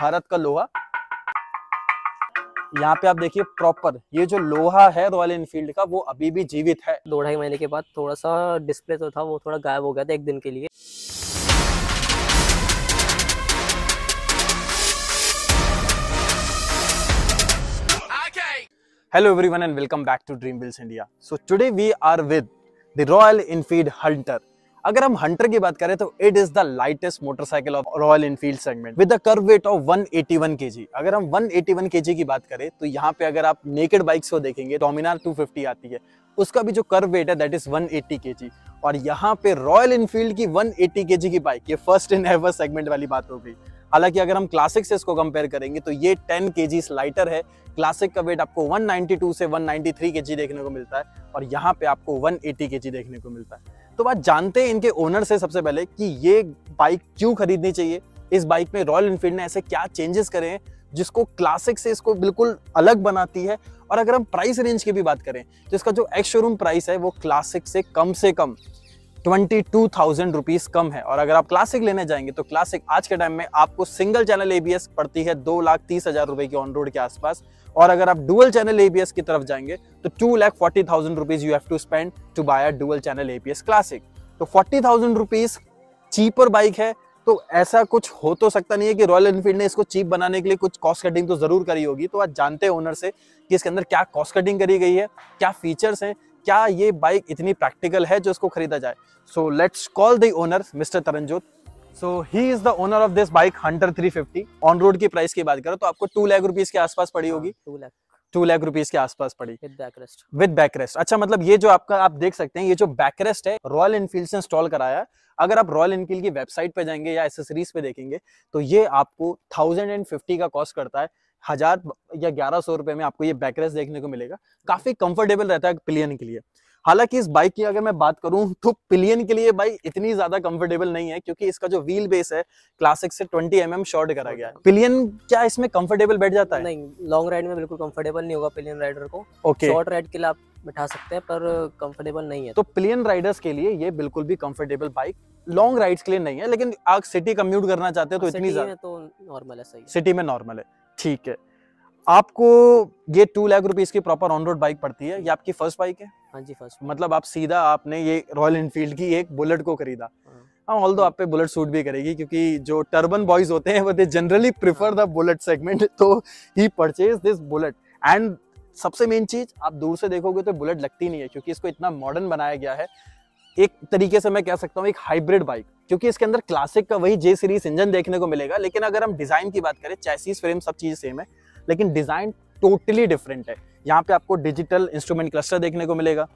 भारत का लोहा यहाँ पे आप देखिए प्रॉपर ये जो लोहा है रॉयल इनफील्ड का वो अभी भी जीवित है दो महीने के बाद थोड़ा सा डिस्प्ले तो था वो थोड़ा गायब हो गया था एक दिन के लिए hello everyone and welcome back to Dream Wheels India so today we are with the Royal Enfield Hunter अगर हम हंटर की बात करें तो it is the lightest motorcycle of Royal Enfield segment with the kerb weight of 181 KG अगर हम 181 KG की बात करें तो यहाँ पे अगर आप नेकेड बाइक्स को देखेंगे डोमिनार 250 आती है उसका भी जो कर्व वेट है दैट इज 180 केजी और यहाँ पे रॉयल इनफील्ड की 180 केजी की बाइक ये फर्स्ट इन एवर सेगमेंट वाली बात हो गई हालांकि अगर हम क्लासिक से इसको कंपेयर करेंगे तो ये 10 के लाइटर है क्लासिक का वेट आपको 192 से 193 के देखने को मिलता है और यहाँ पे आपको 180 के देखने को मिलता है तो बात जानते हैं इनके ओनर से सबसे पहले कि ये बाइक क्यों खरीदनी चाहिए इस बाइक में रॉयल इनफील्ड ने ऐसे क्या चेंजेस करे हैं जिसको क्लासिक से इसको बिल्कुल अलग बनाती है और अगर हम प्राइस रेंज की भी बात करें तो इसका जो एक्स शोरूम प्राइस है वो क्लासिक से कम से कम ट्वेंटी टू थाउजेंड रुपीज कम है और अगर आप क्लासिक लेने जाएंगे तो क्लासिक आज के टाइम में आपको सिंगल चैनल एबीएस पड़ती है दो लाख तीस हजार रुपए की ऑन रोड के आसपास और अगर आप डुअल चैनल एबीएस की तरफ जाएंगे तो two lakh forty thousand rupees you have to spend to buy dual channel ABS Classic तो forty thousand rupees cheaper bike है तो ऐसा कुछ हो तो सकता नहीं है कि रॉयल एनफील्ड ने इसको चीप बनाने के लिए कुछ कॉस्ट कटिंग तो जरूर करी होगी तो आज जानते हैं ओनर से कि इसके अंदर क्या कॉस्ट कटिंग करी गई है क्या फीचर्स हैं क्या ये बाइक इतनी प्रैक्टिकल है जो इसको खरीदा जाए सो let's call the owner mister Taranjot so he is the owner of this bike Hunter 350 on road की प्राइस की बात करो तो आपको टू लाख रुपीज के आसपास पड़ी होगी two lakh two lakh rupees के आसपास पड़ी विद बैकरेस्ट विद बैकरेस्ट अच्छा मतलब ये जो आपका आप देख सकते हैं ये जो बैकरेस्ट है रॉयल एनफील्ड से इंस्टॉल कराया अगर आप रॉयल एनफील्ड की वेबसाइट पे जाएंगे या एसेसरीज पे देखेंगे तो ये आपको थाउजेंड एंड फिफ्टी का कॉस्ट करता है हजार या ग्यारह सौ रुपए में आपको ये बैकरेस देखने को मिलेगा काफी कंफर्टेबल रहता है पिलियन के लिए हालांकि इस बाइक की अगर मैं बात करूं तो पिलियन के लिए भाई इतनी ज्यादा कंफर्टेबल नहीं है क्योंकि इसका जो व्हील बेस है क्लासिक से 20 एम mm शॉर्ट करा गया है पिलियन क्या इसमें कंफर्टेबल बैठ जाता है नहीं लॉन्ग राइड में बिल्कुल कंफर्टेबल नहीं होगा पिलियन राइडर को ओके शॉर्ट राइड के लिए आप बिठा सकते हैं पर कंफर्टेबल नहीं है तो पिलियन राइडर्स के लिए ये बिल्कुल भी कंफर्टेबल बाइक लॉन्ग राइड्स के लिए नहीं है लेकिन आप सिटी कम्यूट करना चाहते हो तो हाँ, इतनी तो नॉर्मल है सही सिटी में नॉर्मल है ठीक है आपको ये टू लाख रुपीज की प्रॉपर ऑन रोड बाइक पड़ती है ये आपकी फर्स्ट बाइक है हाँ जी फर्स्ट मतलब आप सीधा आपने ये रॉयल इनफील्ड की एक बुलेट को खरीदा हाँ ऑल हाँ, दो आप पे बुलेट सूट भी करेगी क्योंकि जो टर्बन बॉयज होते हैं वो they generally prefer the bullet segment तो ही परचेज दिस बुलेट एंड सबसे मेन चीज आप दूर से देखोगे तो बुलेट लगती नहीं है क्योंकि इसको इतना मॉडर्न बनाया गया है एक तरीके से मैं कह सकता हूँ एक हाइब्रिड बाइक क्योंकि इसके अंदर क्लासिक का वही जे सीरीज इंजन देखने को मिलेगा लेकिन अगर हम डिजाइन की बात करें चैसीज फ्रेम सब चीज़ सेम है लेकिन डिजाइन टोटली डिफरेंट है यहाँ पे आपको डिजिटल इंस्ट्रूमेंट क्लस्टर देखने को मिलेगा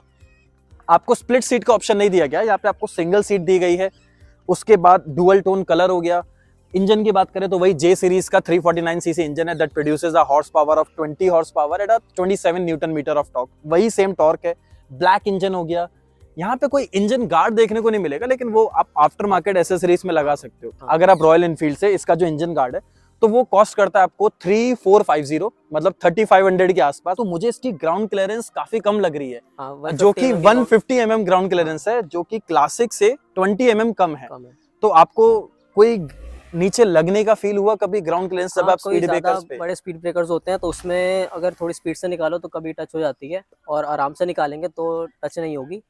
आपको स्प्लिट सीट का ऑप्शन नहीं दिया गया यहाँ पे आपको सिंगल सीट दी गई है उसके बाद डुअल टोन कलर हो गया इंजन की बात करें तो वही जे सीरीज का 349 सीसी इंजन है that produces a horse power of 20 horse power at a 27 newton metre of torque वही सेम टॉर्क है ब्लैक इंजन हो गया यहाँ पे कोई इंजन गार्ड देखने को नहीं मिलेगा लेकिन वो आप आफ्टर मार्केट एसेसरीज में लगा सकते हो हाँ। अगर आप रॉयल एनफील्ड से इसका जो इंजन गार्ड है तो वो कॉस्ट करता है आपको थ्री फोर फाइव जीरो मतलब थर्टी फाइव हंड्रेड के आसपास तो मुझे इसकी ग्राउंड क्लियरेंस काफी कम लग रही है हाँ, जो कि one fifty M M ground clearance है जो कि क्लासिक से ट्वेंटी एम एम कम है तो आपको कोई नीचे लगने का फील हुआ कभी ग्राउंड क्लियरेंस जब हाँ, आप स्पीड ब्रेकर्स पे बड़े स्पीड ब्रेकर्स होते हैं तो उसमें अगर थोड़ी स्पीड से निकालो तो कभी टच हो जाती है और आराम से निकालेंगे तो टच नहीं होगी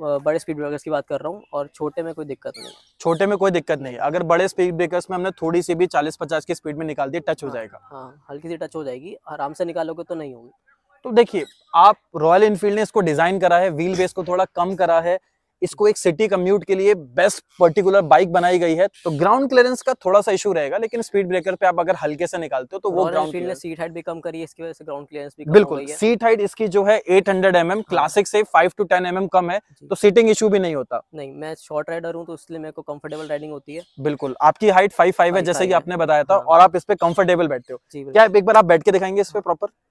बड़े स्पीड ब्रेकर्स की बात कर रहा हूँ और छोटे में कोई दिक्कत नहीं छोटे में कोई दिक्कत नहीं अगर बड़े स्पीड ब्रेकर्स में हमने थोड़ी सी भी चालीस पचास की स्पीड में निकाल दी टच हो हाँ, जाएगा हाँ हल्की सी टच हो जाएगी आराम से निकालोगे तो नहीं होगी तो देखिए आप रॉयल इनफील्ड ने इसको डिजाइन करा है व्हील बेस को थोड़ा कम करा है इसको एक सिटी कम्यूट के लिए बेस्ट पर्टिकुलर बाइक बनाई गई है तो ग्राउंड क्लियरेंस का थोड़ा सा इशू रहेगा लेकिन स्पीड ब्रेकर पे आप अगर हल्के से निकालते हो तो वो ग्राउंड सीट हाइट भी कम करी है इसकी वजह से ग्राउंड क्लियरेंस भी बिल्कुल सीट हाइट इसकी जो है एट हंड्रेड एम क्लासिक से फाइव टू एम एम कम है तो सीटिंग इशू भी नहीं होता नहीं मैं शॉर्ट राइडर हूँ तो इसलिए मेरे को कम्फर्टेबल राइडिंग होती है बिल्कुल आपकी हाइट फाइव फाइव है जैसे की आपने बताया था हाँ। और आप इस पे कंफर्टेबल बैठते हो क्या एक बार आप बैठ के दिखाएंगे इस पे प्रॉपर हाँ।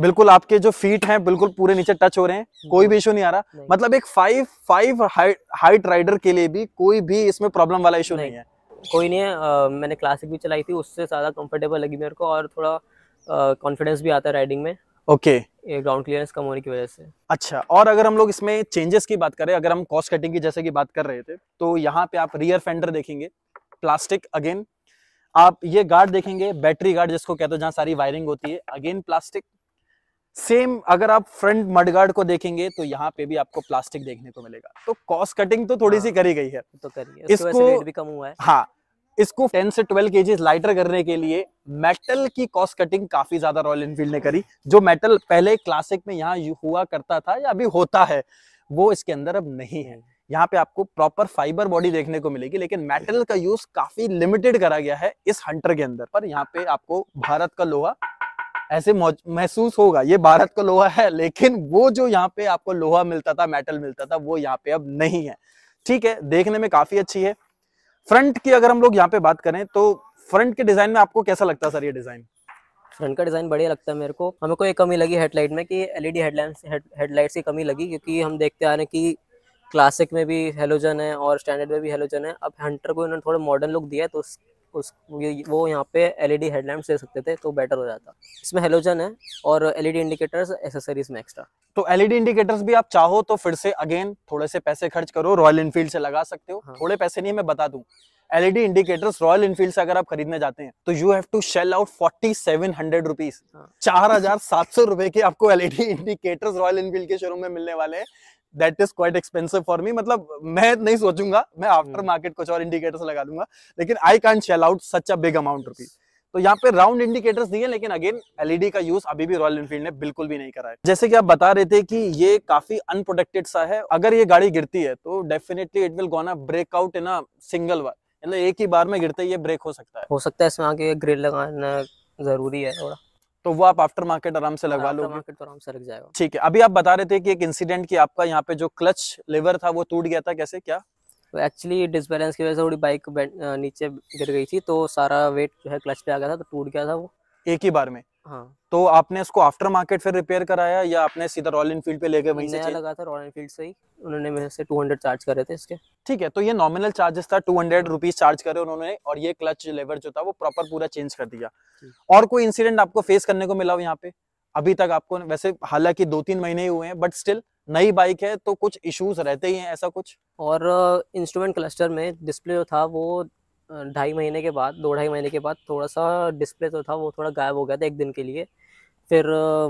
बिल्कुल आपके जो फीट हैं बिल्कुल पूरे नीचे टच हो रहे हैं हम्म। कोई भी इशू नहीं आ रहा मतलब एक फाइव फाइव हाइट राइडर के लिए भी कोई भी इसमें प्रॉब्लम वाला इशू नहीं।, नहीं है कोई नहीं है आ, मैंने क्लासिक भी चलाई थी उससे ज्यादा कंफर्टेबल लगी मेरे को और थोड़ा कॉन्फिडेंस भी आता है राइडिंग में ओके ग्राउंड क्लियरेंस कम होने की वजह से अच्छा और अगर हम लोग इसमें चेंजेस की बात करें अगर हम कॉस्ट कटिंग की जैसे की बात कर रहे थे तो यहाँ पे आप रियर फेंडर देखेंगे प्लास्टिक अगेन आप ये गार्ड देखेंगे बैटरी गार्ड जिसको कहते हैं जहाँ सारी वायरिंग होती है अगेन प्लास्टिक सेम अगर आप फ्रंट मडगार्ड को देखेंगे तो यहाँ पे भी आपको प्लास्टिक देखने को मिलेगा तो कॉस्ट कटिंग तो थोड़ी सी हाँ। करी गई है तो करी इसको भी कम हुआ है हाँ इसको 10 से 12 केजीज लाइटर करने के लिए मेटल की कॉस्ट कटिंग काफी ज्यादा रॉयल एनफील्ड ने करी जो मेटल पहले क्लासिक में यहाँ हुआ करता था या अभी होता है वो इसके अंदर अब नहीं है हम्म। यहाँ पे आपको प्रॉपर फाइबर बॉडी देखने को मिलेगी लेकिन मेटल का यूज काफी लिमिटेड करा गया है इस हंटर के अंदर पर यहाँ पे आपको भारत का लोहा ऐसे महसूस होगा ये भारत का लोहा है लेकिन वो जो यहाँ पे आपको लोहा मिलता था मेटल मिलता था वो यहाँ पे अब नहीं है ठीक है देखने में काफी अच्छी है फ्रंट की अगर हम लोग यहाँ पे बात करें तो फ्रंट के डिजाइन में आपको कैसा लगता है सर ये डिजाइन फ्रंट का डिज़ाइन बढ़िया लगता है मेरे को हमें को एक कमी लगी हेडलाइट में कि एलईडी हेडलाइट हेडलाइट की कमी लगी क्योंकि हम देखते आ रहे हैं कि क्लासिक में भी हेलोजन है और स्टैंडर्ड में भी हेलोजन है अब हंटर को इन्होंने थोड़ा मॉडर्न लुक दिया है तो उस वो यहाँ पे एलईडी हेडलैम्प्स दे सकते थे तो बेटर हो जाता इसमें हेलोजन है और एलईडी इंडिकेटर्स एसेसरीज में एक्स्ट्रा तो एलईडी इंडिकेटर्स e भी आप चाहो तो फिर से अगेन थोड़े से पैसे खर्च करो रॉयल इनफील्ड से लगा सकते हो हाँ। थोड़े पैसे नहीं मैं बता दूँ एलईडी इंडिकेटर्स रॉयल इनफील्ड से अगर आप खरीदने जाते हैं तो you have to shell out forty seven hundred rupees चार हजार सात सौ रुपए के आपको एलईडी इंडिकेटर्स रॉयल इनफील्ड के शोरूम में मिलने वाले हैं that is quite expensive for me मतलब मैं नहीं सोचूंगा मैं आफ्टर हम्म। मार्केट कुछ और इंडिकेटर्स लगा दूंगा लेकिन I can shell out such a big amount rupee तो यहाँ पे राउंड इंडिकेटर्स दिए लेकिन अगेन एलईडी e का यूज अभी भी रॉयल एनफील्ड ने बिल्कुल भी नहीं करा है जैसे कि आप बता रहे थे कि ये काफी अनप्रोटेक्टेड सा है अगर ये गाड़ी गिरती है तो definitely it will gonna break out in single बार मतलब एक ही बार में गिरते ये ब्रेक हो सकता है हो सकता है इसमें आगे ग्रिल लगाना जरूरी है थोड़ा तो वो आप आफ्टर मार्केट आराम से लगवा हाँ, लो मार्केट तो आराम से लग जाएगा ठीक है अभी आप बता रहे थे कि एक इंसिडेंट की आपका यहाँ पे जो क्लच लेवर था वो टूट गया था कैसे क्या एक्चुअली तो डिसबैलेंस की वजह से थोड़ी बाइक नीचे गिर गई थी तो सारा वेट जो है क्लच पे आ गया था तो टूट गया था वो एक ही बार में हाँ तो आपने इसको आफ्टर मार्केट फिर रिपेयर कराया या आपने सीधा रॉयल इनफील्ड पे लेके वहीं से लगा था रॉयल इनफील्ड से ही उन्होंने मेरे से 200 चार्ज करे थे इसके ठीक है तो ये नॉमिनल चार्जेस था 200 रुपीस चार्ज करे उन्होंने और ये क्लच लेवर जो था वो प्रॉपर पूरा चेंज कर दिया और कोई इंसिडेंट आपको फेस करने को मिला हो यहाँ पे अभी तक आपको वैसे हालांकि दो तीन महीने ही हुए हैं बट स्टिल नई बाइक है तो कुछ इश्यूज रहते ही हैं ऐसा कुछ और इंस्ट्रूमेंट क्लस्टर में डिस्प्ले जो था वो ढाई महीने के बाद दो ढाई महीने के बाद थोड़ा सा डिस्प्ले जो तो था वो थोड़ा गायब हो गया था एक दिन के लिए फिर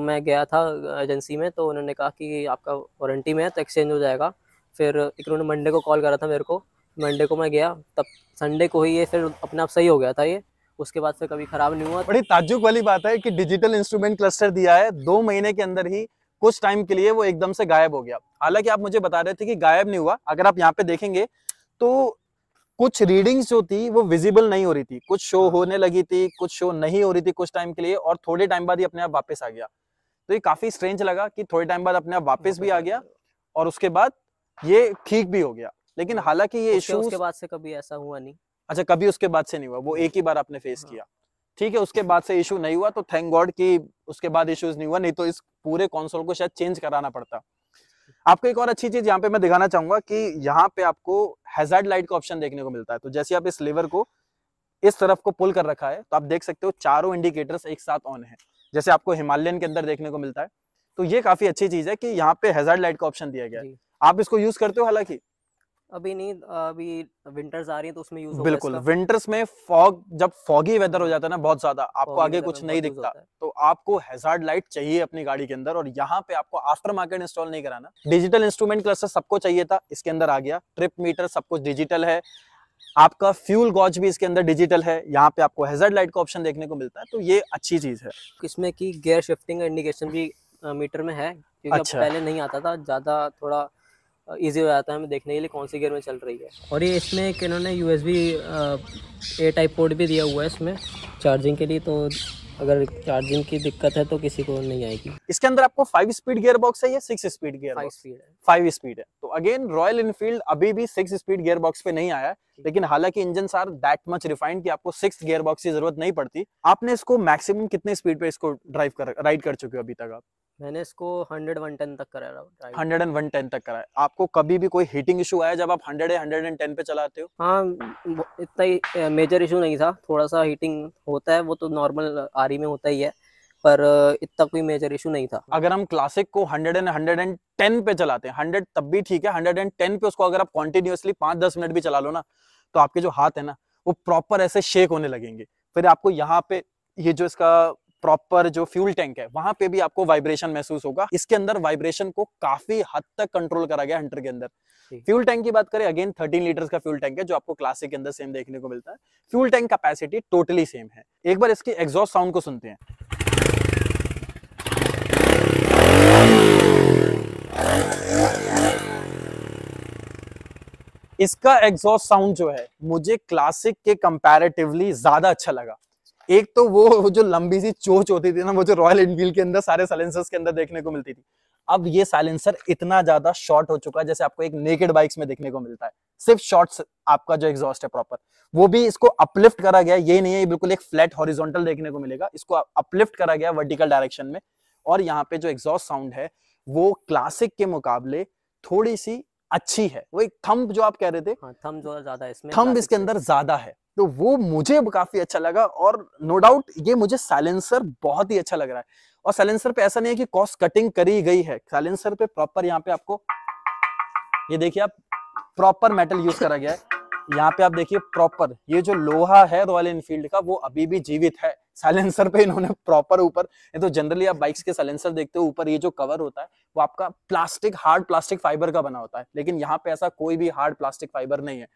मैं गया था एजेंसी में तो उन्होंने कहा कि आपका वारंटी में है तो एक्सचेंज हो जाएगा फिर एक उन्होंने मंडे को कॉल करा था मेरे को मंडे को मैं गया तब संडे को ही ये फिर अपने आप सही हो गया था ये उसके बाद फिर कभी खराब नहीं हुआ बड़ी ताजुक वाली बात है कि डिजिटल इंस्ट्रूमेंट क्लस्टर दिया है दो महीने के अंदर ही कुछ टाइम के लिए वो एकदम से गायब हो गया हालांकि आप मुझे बता रहे थे कि गायब नहीं हुआ अगर आप यहाँ पे देखेंगे तो कुछ रीडिंग्स जो थी वो विजिबल नहीं हो रही थी कुछ शो हाँ। होने लगी थी कुछ शो नहीं हो रही थी कुछ टाइम के लिए और थोड़े टाइम बाद ही अपने आप वापस आ गया तो ये काफी स्ट्रेंज लगा कि थोड़े टाइम बाद अपने आप वापस भी आ गया और उसके बाद ये ठीक भी हो गया लेकिन हाँ। हालांकि ये इशू उसके बाद से कभी ऐसा हुआ नहीं अच्छा कभी उसके बाद से नहीं हुआ वो एक ही बार आपने फेस हाँ। किया ठीक है उसके बाद से इशू नहीं हुआ तो थैंक गॉड कि उसके बाद इश्यूज नहीं हुआ नहीं तो इस पूरे कॉन्सोल को शायद चेंज कराना पड़ता आपको एक और अच्छी चीज यहाँ पे मैं दिखाना चाहूंगा कि यहाँ पे आपको हेजार्ड लाइट का ऑप्शन देखने को मिलता है तो जैसे आप इस लेवर को इस तरफ को पुल कर रखा है तो आप देख सकते हो चारों इंडिकेटर्स एक साथ ऑन है जैसे आपको हिमालयन के अंदर देखने को मिलता है तो ये काफी अच्छी चीज है कि यहाँ पे हेजार्ड लाइट का ऑप्शन दिया गया है आप इसको यूज करते हो हालांकि अभी नहीं अभी विंटर्स आ रही है तो उसमें यूज बिल्कुल विंटर्स में फॉग जब फॉगी वेदर हो जाता है ना बहुत ज्यादा आपको आगे कुछ नहीं दिखता तो आपको हेजार्ड लाइट चाहिए अपनी गाड़ी के अंदर और यहाँ पे आपको आफ्टर मार्केट इंस्टॉल नहीं कराना डिजिटल इंस्ट्रूमेंट क्लस्टर सबको चाहिए था इसके अंदर आ गया ट्रिप मीटर सब कुछ डिजिटल है आपका फ्यूल गॉज भी इसके अंदर डिजिटल है यहाँ पे आपको हेजर्ड लाइट का ऑप्शन देखने को मिलता है तो ये अच्छी चीज है इसमें की गियर शिफ्टिंग इंडिकेशन भी मीटर में है क्योंकि अच्छा। पहले नहीं आता था ज्यादा थोड़ा ईजी हो जाता है हमें देखने के लिए कौन सी गियर में चल रही है और ये इसमें एक इन्होंने U S B A type port भी दिया हुआ है इसमें चार्जिंग के लिए तो अगर चार्जिंग की दिक्कत है तो किसी को नहीं आएगी इसके अंदर आपको फाइव स्पीड गियर बॉक्स है या six speed gear five speed है फाइव स्पीड है तो अगेन रॉयल इनफील्ड अभी भी सिक्स स्पीड गियर बॉक्स पे नहीं आया लेकिन हालांकि engine are that much refined कि आपको सिक्स गियर बॉक्स की जरूरत नहीं पड़ती आपने इसको मैक्सिमम कितने स्पीड पे इसको ड्राइव कर राइड कर चुके हो अभी तक आप मैंने इसको 101 तक कराया हंड्रेड एंड वन टेन तक कराया आपको कभी भी कोई हीटिंग इशू आया जब आप हंड्रेड हंड्रेड एंड टेन पे चलाते हो हाँ इतना ही मेजर इशू नहीं था थोड़ा सा हीटिंग होता है वो तो नॉर्मल आरी में होता ही है पर इतना कोई मेजर इशू नहीं था अगर हम क्लासिक को hundred and hundred and ten पे चलाते हैं हंड्रेड तब भी ठीक है हंड्रेड एंड टेन पे उसको अगर आप कॉन्टिन्यूसली पाँच दस मिनट भी चला लो ना तो आपके जो हाथ है ना वो प्रॉपर ऐसे शेक होने लगेंगे फिर आपको यहाँ पे ये जो इसका प्रॉपर जो फ्यूल टैंक है वहां पे भी आपको वाइब्रेशन महसूस होगा इसके अंदर वाइब्रेशन को काफी हद तक कंट्रोल करा गया हंटर के अंदर फ्यूल टैंक की बात करें अगेन थर्टीन लीटर का फ्यूल टैंक है जो आपको क्लासिक के अंदर सेम देखने को मिलता है fuel tank capacity totally same है एक बार इसकी एग्जॉस्ट साउंड को सुनते हैं इसका एग्जॉस्ट साउंड जो है मुझे क्लासिक के कंपैरेटिवली ज्यादा अच्छा लगा एक तो वो जो लंबी सी चोच होती थी ना वो जो रॉयल एनफील्ड के अंदर सारे साइलेंसर्स के अंदर देखने को मिलती थी अब ये साइलेंसर इतना ज्यादा शॉर्ट हो चुका है जैसे आपको एक नेकेड बाइक्स में देखने को मिलता है सिर्फ शॉर्ट्स आपका जो एग्जॉस्ट है प्रॉपर वो भी इसको अपलिफ्ट करा गया ये नहीं है ये बिल्कुल एक फ्लैट हॉरिजॉन्टल देखने को मिलेगा इसको अपलिफ्ट करा गया वर्टिकल डायरेक्शन में और यहाँ पे जो एग्जॉस्ट साउंड है वो क्लासिक के मुकाबले थोड़ी सी अच्छी है वो एक थम्प जो आप कह रहे थे थम्प हाँ, जो ज्यादा इसमें इसके अंदर ज्यादा है तो वो मुझे काफी अच्छा लगा और नो डाउट ये मुझे साइलेंसर बहुत ही अच्छा लग रहा है और साइलेंसर पे ऐसा नहीं है कि कॉस्ट कटिंग करी गई है साइलेंसर पे प्रॉपर यहाँ पे आपको ये देखिए आप प्रॉपर मेटल यूज करा गया है यहाँ पे आप देखिए प्रॉपर ये जो लोहा है रॉयल इनफील्ड का वो अभी भी जीवित है साइलेंसर पे इन्होंने प्रॉपर ऊपर ये तो जनरली आप बाइक्स के साइलेंसर देखते हो ऊपर ये जो कवर होता है वो आपका प्लास्टिक हार्ड प्लास्टिक फाइबर का बना होता है लेकिन यहाँ पे ऐसा कोई भी हार्ड प्लास्टिक फाइबर नहीं है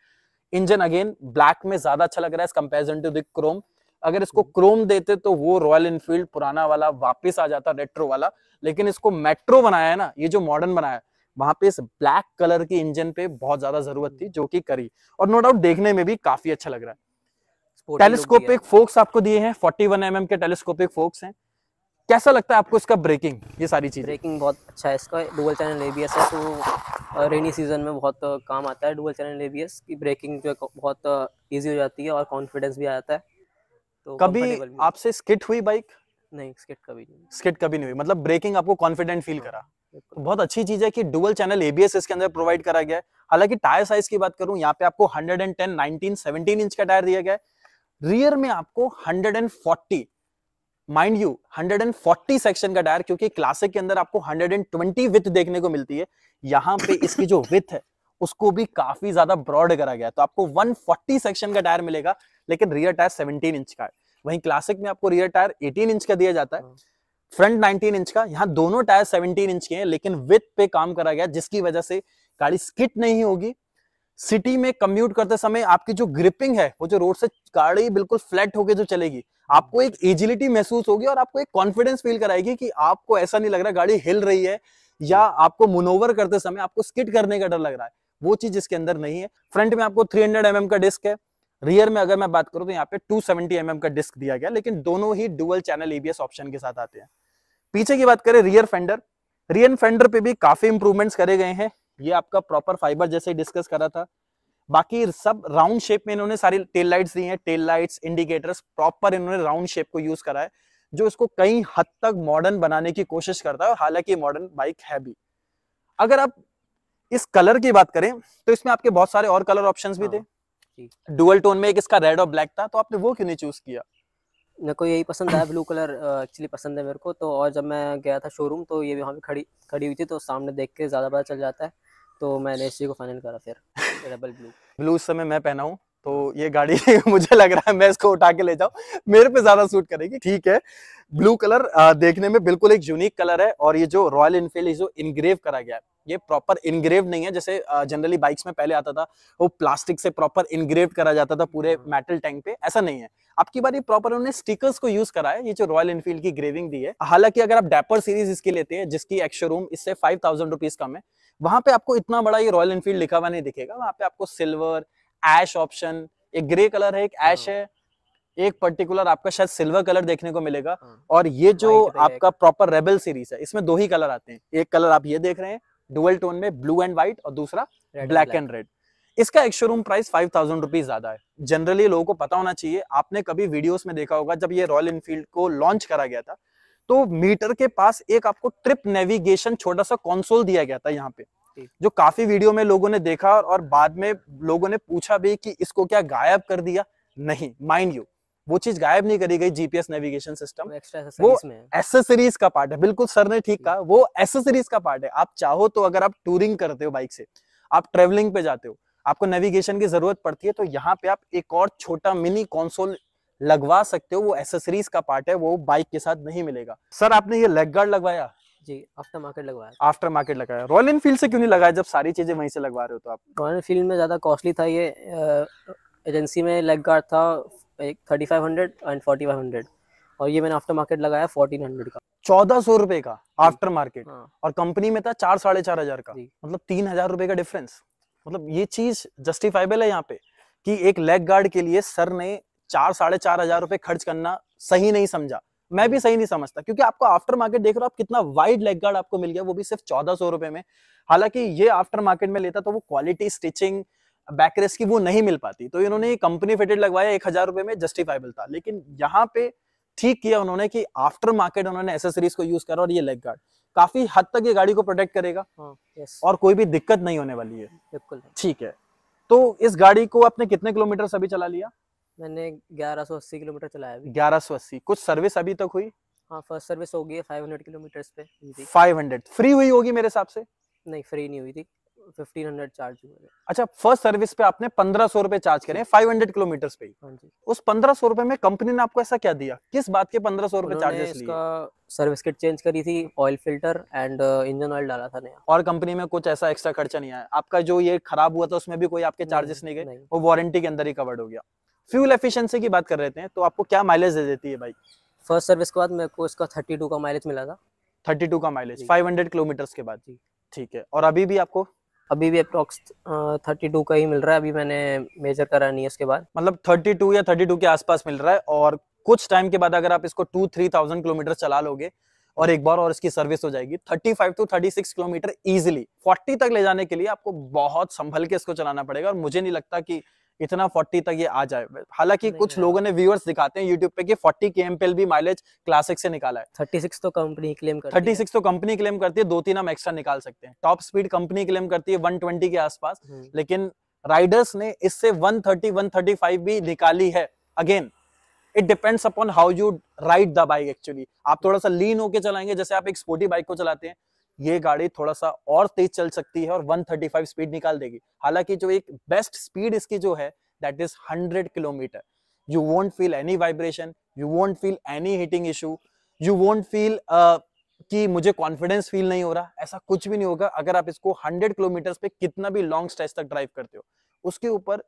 इंजन अगेन ब्लैक में ज्यादा अच्छा लग रहा है कंपेरिजन टू क्रोम अगर इसको क्रोम हम्म। देते तो वो रॉयल इनफील्ड पुराना वाला वापस आ जाता रेट्रो वाला लेकिन इसको मेट्रो बनाया है ना ये जो मॉडर्न बनाया है वहां पे इस ब्लैक कलर की इंजन पे बहुत ज्यादा जरूरत थी हम्म। जो कि करी और नो डाउट देखने में भी काफी अच्छा लग रहा है टेलीस्कोपिक फोक्स आपको दिए हैं फोर्टी वन एम के टेलीस्कोपिक फोक्स हैं कैसा लगता है आपको इसका ब्रेकिंग ये सारी चीज़ ब्रेकिंग बहुत अच्छा है इसका डुअल चैनल ए है तो रेनी सीजन में बहुत काम आता है डुअल चैनल ए की ब्रेकिंग जो बहुत ईजी हो जाती है और कॉन्फिडेंस भी आ जाता है तो कभी आपसे स्किट हुई बाइक नहीं स्किट कभी नहीं स्किट कभी नहीं हुई मतलब ब्रेकिंग आपको कॉन्फिडेंट फील हाँ, करा तो बहुत अच्छी चीज है कि डुअल चैनल एबीएस इसके अंदर प्रोवाइड करा गया है हालांकि टायर साइज की बात करूं यहाँ पे आपको 110 19 17 इंच का टायर दिया गया है रियर में आपको 140 माइंड यू 140 सेक्शन का टायर क्योंकि क्लासिक के अंदर आपको 120 विथ देखने को मिलती है यहां पे इसकी जो विथ है उसको भी काफी ज्यादा ब्रॉड करा गया तो आपको 140 सेक्शन का टायर मिलेगा लेकिन रियर टायर 17 इंच का है वहीं क्लासिक में आपको रियर टायर 18 इंच का दिया जाता है फ्रंट 19 इंच का यहाँ दोनों टायर 17 इंच के हैं लेकिन विथ पे काम करा गया जिसकी वजह से गाड़ी स्किट नहीं होगी सिटी में कम्यूट करते समय आपकी जो ग्रिपिंग है वो जो रोड से गाड़ी बिल्कुल फ्लैट होके जो चलेगी आपको एक एजिलिटी महसूस होगी और आपको एक कॉन्फिडेंस फील कराएगी कि आपको ऐसा नहीं लग रहा गाड़ी हिल रही है या आपको मुनोवर करते समय आपको स्किट करने का डर लग रहा है वो चीज इसके अंदर नहीं है फ्रंट में आपको 300 हंड्रेड mm का डिस्क है रियर में अगर मैं बात करूं तो यहाँ पे 270 सेवेंटी mm का डिस्क दिया गया लेकिन दोनों ही डुअल चैनल एबीएस ऑप्शन के साथ आते हैं पीछे की बात करें रियर फेंडर रियर फेंडर पे भी काफी इंप्रूवमेंट्स करे गए हैं ये आपका प्रॉपर फाइबर जैसे डिस्कस करा था बाकी सब राउंड शेप में इन्होंने सारी टेल लाइट्स दी हैं टेल लाइट्स इंडिकेटर्स प्रॉपर इन्होंने राउंड शेप को यूज करा है जो इसको कई हद तक मॉडर्न बनाने की कोशिश करता है हालांकि मॉडर्न बाइक है भी अगर आप इस कलर की बात करें तो इसमें आपके बहुत सारे और कलर ऑप्शन भी थे डुअल हाँ, टोन में एक इसका रेड और ब्लैक था तो आपने वो क्यों नहीं चूज किया मेरे को यही पसंद आया ब्लू कलर एक्चुअली पसंद है मेरे को तो और जब मैं गया था शोरूम तो ये वहाँ पे खड़ी खड़ी हुई थी तो सामने देख के ज़्यादा पता चल जाता है तो मैंने इसी को फाइनल करा फिर डबल ब्लू ब्लू समय मैं पहना हूँ तो ये गाड़ी मुझे लग रहा है मैं इसको उठा के ले जाऊँ मेरे पे ज्यादा सूट करेगी ठीक है ब्लू कलर देखने में बिल्कुल एक यूनिक कलर है और ये जो रॉयल इनफील्ड जो इनग्रेव करा गया है ये प्रॉपर इनग्रेव नहीं है जैसे जनरली बाइक्स में पहले आता था वो प्लास्टिक से प्रॉपर इनग्रेव करा जाता था पूरे मेटल हाँ। टैंक पे ऐसा नहीं है आपकी बार ये प्रॉपर उन्होंने स्टिकर्स को यूज करा है ये जो रॉयल इनफील्ड की ग्रेविंग दी है हालांकि अगर आप डैपर सीरीज इसकी लेते हैं जिसकी एक्शोरूम इससे फाइव थाउजेंड कम है वहां पे आपको इतना बड़ा ये रॉयल एनफील्ड लिखा हुआ नहीं दिखेगा वहां पे आपको सिल्वर एश ऑप्शन एक ग्रे कलर है एक एश हाँ। है एक पर्टिकुलर आपका शायद सिल्वर कलर देखने को मिलेगा हाँ। और ये जो आपका प्रॉपर रेबल सीरीज है इसमें दो ही कलर आते हैं एक कलर आप ये देख रहे हैं डुअल टोन में ब्लू एंड व्हाइट और दूसरा ब्लैक एंड रेड इसका एक showroom price five thousand rupees ज्यादा है जनरली लोगों को पता होना चाहिए आपने कभी वीडियोस में देखा होगा जब ये रॉयल इनफील्ड को लॉन्च करा गया था तो मीटर के पास एक आपको ट्रिप नेविगेशन छोटा सा कॉन्सोल दिया गया था यहाँ पे जो काफी वीडियो में लोगों ने देखा और बाद में लोगों ने पूछा भी कि इसको क्या गायब कर दिया नहीं माइंड यू वो चीज गायब नहीं करी गई जीपीएस नेविगेशन सिस्टम वो एसेसरीज का पार्ट है बिल्कुल सर ने ठीक कहा वो एसेसरीज का पार्ट है आप चाहो तो अगर आप टूरिंग करते हो बाइक से आप ट्रेवलिंग पे जाते हो आपको नेविगेशन की जरूरत पड़ती है तो यहाँ पे आप एक और छोटा मिनी कॉन्सोल लगवा सकते हो वो एसेसरीज का पार्ट है वो बाइक के साथ नहीं मिलेगा सर आपने ये लेग गार्ड लगवाया जी आफ्टर मार्केट लगवाया आफ्टर मार्केट लगाया रॉयल इनफील्ड से क्यों नहीं लगाया जब सारी चीजें वहीं से लगवा रहे हो तो आप रॉयल इनफील्ड में ज्यादा कॉस्टली था ये एजेंसी में लेग गार्ड था एक thirty five hundred and forty five hundred और ये मैंने आफ्टर मार्केट लगाया फोर्टीन हंड्रेड का चौदह सौ रुपए का आफ्टर मार्केट हाँ। और कंपनी में था चार साढ़े चार हजार का मतलब तीन हजार रुपए का डिफरेंस मतलब ये चीज जस्टिफाइबल है यहाँ पे कि एक लेग गार्ड के लिए सर ने चार साढ़े चार हजार रुपए खर्च करना सही नहीं समझा मैं भी सही नहीं समझता क्योंकि आपको आफ्टर मार्केट देख रहे हो आप कितना वाइड लेग गार्ड आपको मिल गया वो भी सिर्फ चौदह सौ रुपए में हालांकि ये आफ्टर मार्केट में लेता तो वो क्वालिटी स्टिचिंग बैकरेस की वो नहीं मिल पाती तो इन्होंने कंपनी फिटेड लगवाया एक हजार रुपए में जस्टिफाइबल था लेकिन यहाँ पे ठीक किया उन्होंने कि आफ्टर मार्केट उन्होंने एसेसरीज को यूज करा और ये लेग गार्ड काफी हद तक ये गाड़ी को प्रोटेक्ट करेगा हाँ, और कोई भी दिक्कत नहीं होने वाली है बिल्कुल ठीक है तो इस गाड़ी को आपने कितने किलोमीटर अभी चला लिया मैंने 1180 किलोमीटर चलाया अभी 1180 कुछ सर्विस अभी तक हुई हाँ फर्स्ट सर्विस हो गई है 500 किलोमीटर पे 500 फ्री हुई होगी मेरे हिसाब से नहीं फ्री नहीं हुई थी 1500 चार्ज हुए अच्छा फर्स्ट सर्विस पे आपने पंद्रह सौ रुपए चार्ज करे 500 किलोमीटर पे हाँ जी उस पंद्रह सौ रुपए में कंपनी ने आपको ऐसा क्या दिया किस बात के पंद्रह सौ रुपए चार्जेस लिए सर्विस किट चेंज करी थी oil filter and engine oil डाला था नया और कंपनी में कुछ ऐसा एक्स्ट्रा खर्चा नहीं आया आपका जो ये खराब हुआ था उसमें भी कोई आपके चार्जेस नहीं गए वो वारंटी के अंदर ही कवर्ड हो गया फ्यूल एफिशिएंसी की बात कर रहे थे तो आपको क्या माइलेज दे देती है बाइक फर्स्ट सर्विस के बाद मेरे को इसका थर्टी का माइलेज मिला था थर्टी का माइलेज फाइव हंड्रेड के बाद ठीक है और अभी भी आपको अभी भी अप्रोक्स थर्टी टू का ही मिल रहा है अभी मैंने मेजर करा नहीं है उसके बाद मतलब थर्टी टू या थर्टी टू के आसपास मिल रहा है और कुछ टाइम के बाद अगर आप इसको टू थ्री थाउजेंड किलोमीटर चला लोगे और एक बार और इसकी सर्विस हो जाएगी thirty five to thirty six kilometre easily forty तक ले जाने के लिए आपको बहुत संभल के इसको चलाना पड़ेगा और मुझे नहीं लगता की इतना 40 तक ये आ जाए हालांकि कुछ लोगों ने व्यूअर्स दिखाते हैं यूट्यूब पे कि 40 के एमपीएल भी माइलेज क्लासिक से निकाला है 36 तो कंपनी क्लेम करती 36 तो कंपनी क्लेम करती है तो दो तीन हम एक्स्ट्रा निकाल सकते हैं टॉप स्पीड कंपनी क्लेम करती है वन ट्वेंटी के आसपास हम्म। लेकिन राइडर्स ने इससे one one thirty thirty five भी निकाली है again it depends upon how you ride the bike actually आप थोड़ा सा लीन होके चलाएंगे जैसे आप एक स्पोर्टी बाइक को चलाते हैं ये गाड़ी थोड़ा सा और तेज चल सकती है और 135 स्पीड निकाल देगी हालांकि जो एक बेस्ट स्पीड इसकी जो है that is 100 kilometre you won't feel any vibration you won't feel any heating issue you won't feel uh, कि मुझे कॉन्फिडेंस फील नहीं हो रहा ऐसा कुछ भी नहीं होगा अगर आप इसको 100 किलोमीटर पे कितना भी लॉन्ग स्ट्रेच तक ड्राइव करते हो उसके ऊपर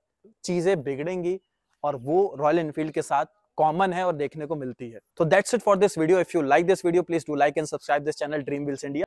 चीजें बिगड़ेंगी और वो रॉयल एनफील्ड के साथ कॉमन है और देखने को मिलती है तो that's it for this video if you like this video please do like and subscribe this channel Dream Wheels India